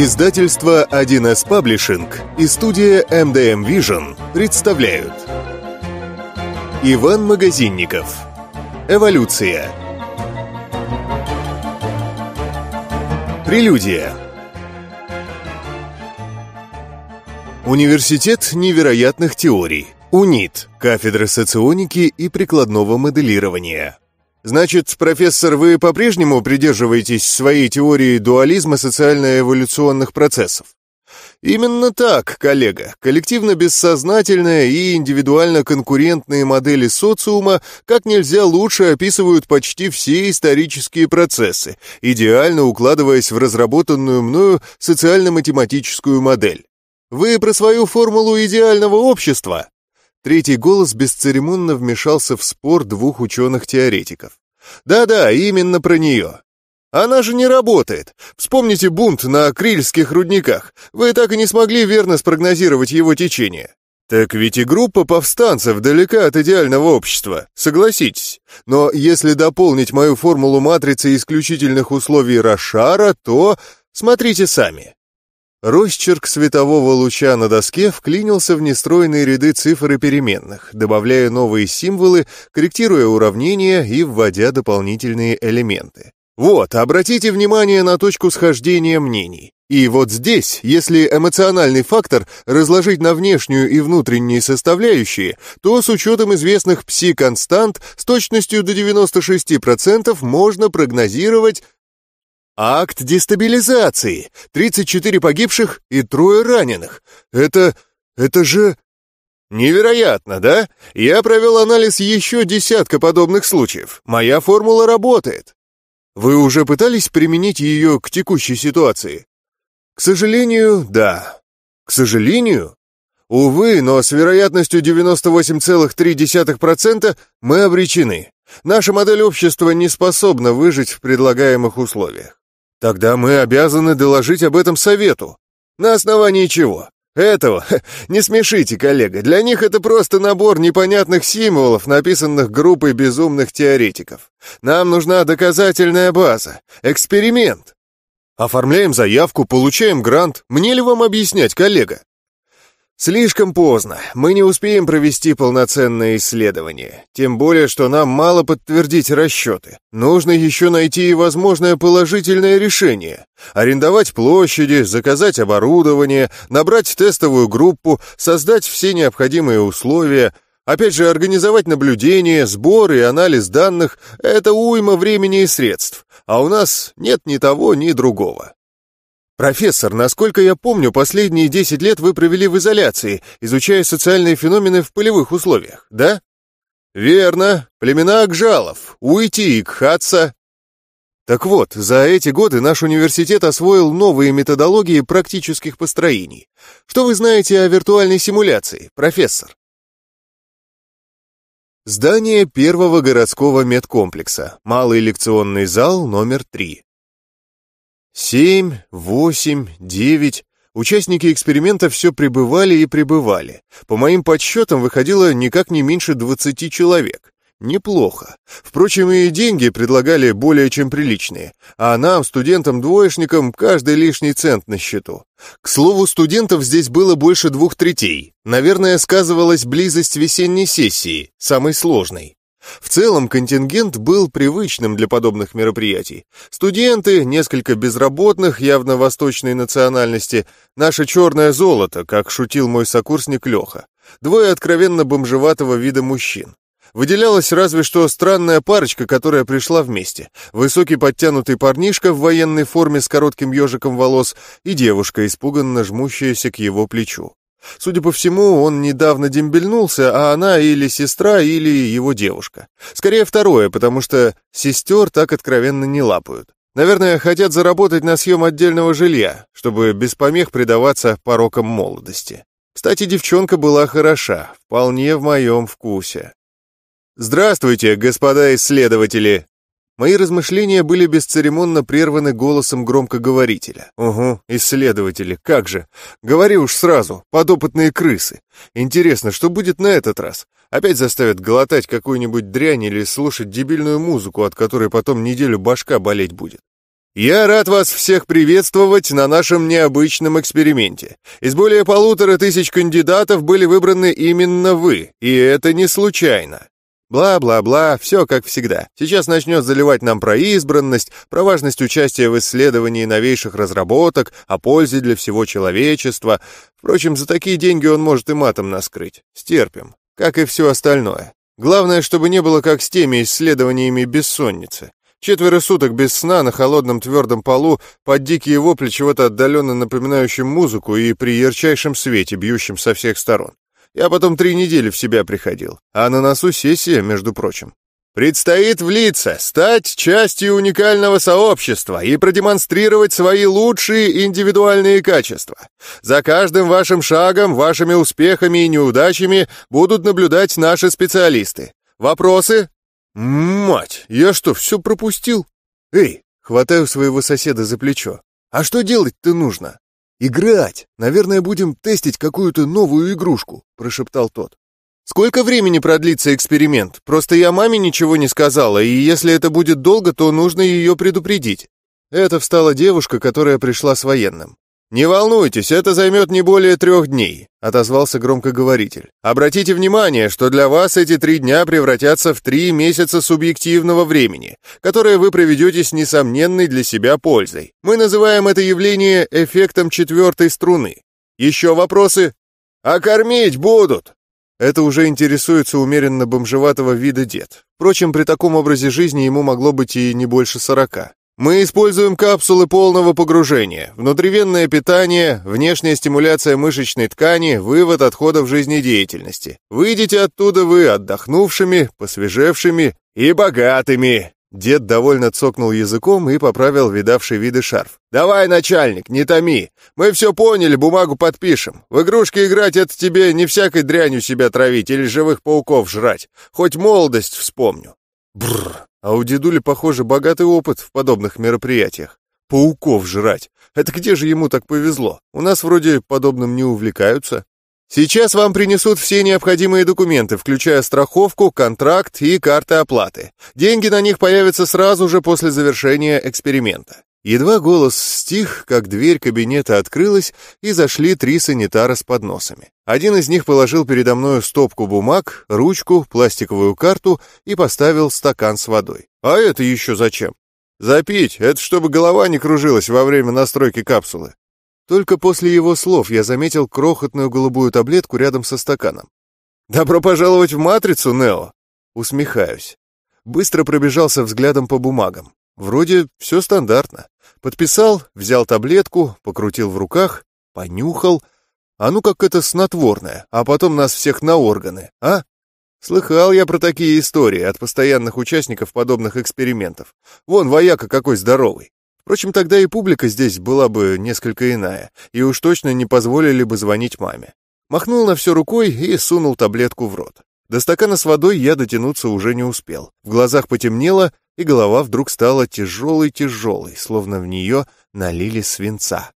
Издательство 1С Паблишинг и студия MDM Vision представляют Иван Магазинников Эволюция Прелюдия Университет невероятных теорий УНИТ, кафедра соционики и прикладного моделирования Значит, профессор, вы по-прежнему придерживаетесь своей теории дуализма социально-эволюционных процессов? Именно так, коллега. коллективно бессознательная и индивидуально-конкурентные модели социума как нельзя лучше описывают почти все исторические процессы, идеально укладываясь в разработанную мною социально-математическую модель. Вы про свою формулу идеального общества? Третий голос бесцеремонно вмешался в спор двух ученых-теоретиков. «Да-да, именно про нее. Она же не работает. Вспомните бунт на акрильских рудниках. Вы так и не смогли верно спрогнозировать его течение. Так ведь и группа повстанцев далека от идеального общества, согласитесь. Но если дополнить мою формулу матрицы исключительных условий Рошара, то... Смотрите сами. Росчерк светового луча на доске вклинился в нестроенные ряды цифр и переменных, добавляя новые символы, корректируя уравнения и вводя дополнительные элементы. Вот, обратите внимание на точку схождения мнений. И вот здесь, если эмоциональный фактор разложить на внешнюю и внутренние составляющие, то с учетом известных пси-констант с точностью до 96% можно прогнозировать Акт дестабилизации. 34 погибших и трое раненых. Это... это же... Невероятно, да? Я провел анализ еще десятка подобных случаев. Моя формула работает. Вы уже пытались применить ее к текущей ситуации? К сожалению, да. К сожалению? Увы, но с вероятностью 98,3% мы обречены. Наша модель общества не способна выжить в предлагаемых условиях. Тогда мы обязаны доложить об этом совету. На основании чего? Этого? Не смешите, коллега. Для них это просто набор непонятных символов, написанных группой безумных теоретиков. Нам нужна доказательная база. Эксперимент. Оформляем заявку, получаем грант. Мне ли вам объяснять, коллега? Слишком поздно. Мы не успеем провести полноценное исследование. Тем более, что нам мало подтвердить расчеты. Нужно еще найти и возможное положительное решение. Арендовать площади, заказать оборудование, набрать тестовую группу, создать все необходимые условия. Опять же, организовать наблюдение, сбор и анализ данных – это уйма времени и средств. А у нас нет ни того, ни другого. «Профессор, насколько я помню, последние 10 лет вы провели в изоляции, изучая социальные феномены в полевых условиях, да?» «Верно. Племена Акжалов, Уйти и Кхатса». Так вот, за эти годы наш университет освоил новые методологии практических построений. Что вы знаете о виртуальной симуляции, профессор? Здание первого городского медкомплекса. Малый лекционный зал номер 3. Семь, восемь, девять. Участники эксперимента все пребывали и пребывали. По моим подсчетам, выходило никак не меньше двадцати человек. Неплохо. Впрочем, и деньги предлагали более чем приличные. А нам, студентам-двоечникам, каждый лишний цент на счету. К слову, студентов здесь было больше двух третей. Наверное, сказывалась близость весенней сессии, самой сложной. В целом контингент был привычным для подобных мероприятий. Студенты, несколько безработных, явно восточной национальности, наше черное золото, как шутил мой сокурсник Леха, двое откровенно бомжеватого вида мужчин. Выделялась разве что странная парочка, которая пришла вместе. Высокий подтянутый парнишка в военной форме с коротким ежиком волос и девушка, испуганно жмущаяся к его плечу. Судя по всему, он недавно дембельнулся, а она или сестра, или его девушка. Скорее второе, потому что сестер так откровенно не лапают. Наверное, хотят заработать на съем отдельного жилья, чтобы без помех предаваться порокам молодости. Кстати, девчонка была хороша, вполне в моем вкусе. «Здравствуйте, господа исследователи!» Мои размышления были бесцеремонно прерваны голосом громкоговорителя. «Угу, исследователи, как же! Говори уж сразу, подопытные крысы! Интересно, что будет на этот раз? Опять заставят глотать какую-нибудь дрянь или слушать дебильную музыку, от которой потом неделю башка болеть будет?» Я рад вас всех приветствовать на нашем необычном эксперименте. Из более полутора тысяч кандидатов были выбраны именно вы, и это не случайно. Бла-бла-бла, все как всегда. Сейчас начнет заливать нам про избранность, про важность участия в исследовании новейших разработок, о пользе для всего человечества. Впрочем, за такие деньги он может и матом наскрыть. Стерпим. Как и все остальное. Главное, чтобы не было как с теми исследованиями бессонницы. Четверо суток без сна на холодном твердом полу под дикие вопли чего-то отдаленно напоминающим музыку и при ярчайшем свете, бьющем со всех сторон. Я потом три недели в себя приходил, а на носу сессия, между прочим. Предстоит влиться, стать частью уникального сообщества и продемонстрировать свои лучшие индивидуальные качества. За каждым вашим шагом, вашими успехами и неудачами будут наблюдать наши специалисты. Вопросы? Мать, я что, все пропустил? Эй, хватаю своего соседа за плечо. А что делать-то нужно? «Играть! Наверное, будем тестить какую-то новую игрушку», — прошептал тот. «Сколько времени продлится эксперимент? Просто я маме ничего не сказала, и если это будет долго, то нужно ее предупредить». Это встала девушка, которая пришла с военным. «Не волнуйтесь, это займет не более трех дней», — отозвался громкоговоритель. «Обратите внимание, что для вас эти три дня превратятся в три месяца субъективного времени, которое вы проведете с несомненной для себя пользой. Мы называем это явление эффектом четвертой струны. Еще вопросы?» «А кормить будут!» Это уже интересуется умеренно бомжеватого вида дед. Впрочем, при таком образе жизни ему могло быть и не больше сорока. Мы используем капсулы полного погружения, внутривенное питание, внешняя стимуляция мышечной ткани, вывод отходов жизнедеятельности. Выйдете оттуда вы отдохнувшими, посвежевшими и богатыми. Дед довольно цокнул языком и поправил видавший виды шарф. «Давай, начальник, не томи. Мы все поняли, бумагу подпишем. В игрушки играть — это тебе не всякой дрянью себя травить или живых пауков жрать. Хоть молодость вспомню. Бррр. А у дедули, похоже, богатый опыт в подобных мероприятиях. Пауков жрать. Это где же ему так повезло? У нас вроде подобным не увлекаются. Сейчас вам принесут все необходимые документы, включая страховку, контракт и карты оплаты. Деньги на них появятся сразу же после завершения эксперимента. Едва голос стих, как дверь кабинета открылась, и зашли три санитара с подносами. Один из них положил передо мною стопку бумаг, ручку, пластиковую карту и поставил стакан с водой. «А это еще зачем?» «Запить! Это чтобы голова не кружилась во время настройки капсулы!» Только после его слов я заметил крохотную голубую таблетку рядом со стаканом. «Добро пожаловать в Матрицу, Нео!» Усмехаюсь. Быстро пробежался взглядом по бумагам. Вроде все стандартно. Подписал, взял таблетку, покрутил в руках, понюхал. А ну как это снотворное, а потом нас всех на органы, а? Слыхал я про такие истории от постоянных участников подобных экспериментов. Вон вояка какой здоровый. Впрочем, тогда и публика здесь была бы несколько иная, и уж точно не позволили бы звонить маме. Махнул на все рукой и сунул таблетку в рот. До стакана с водой я дотянуться уже не успел. В глазах потемнело, и голова вдруг стала тяжелой-тяжелой, словно в нее налили свинца.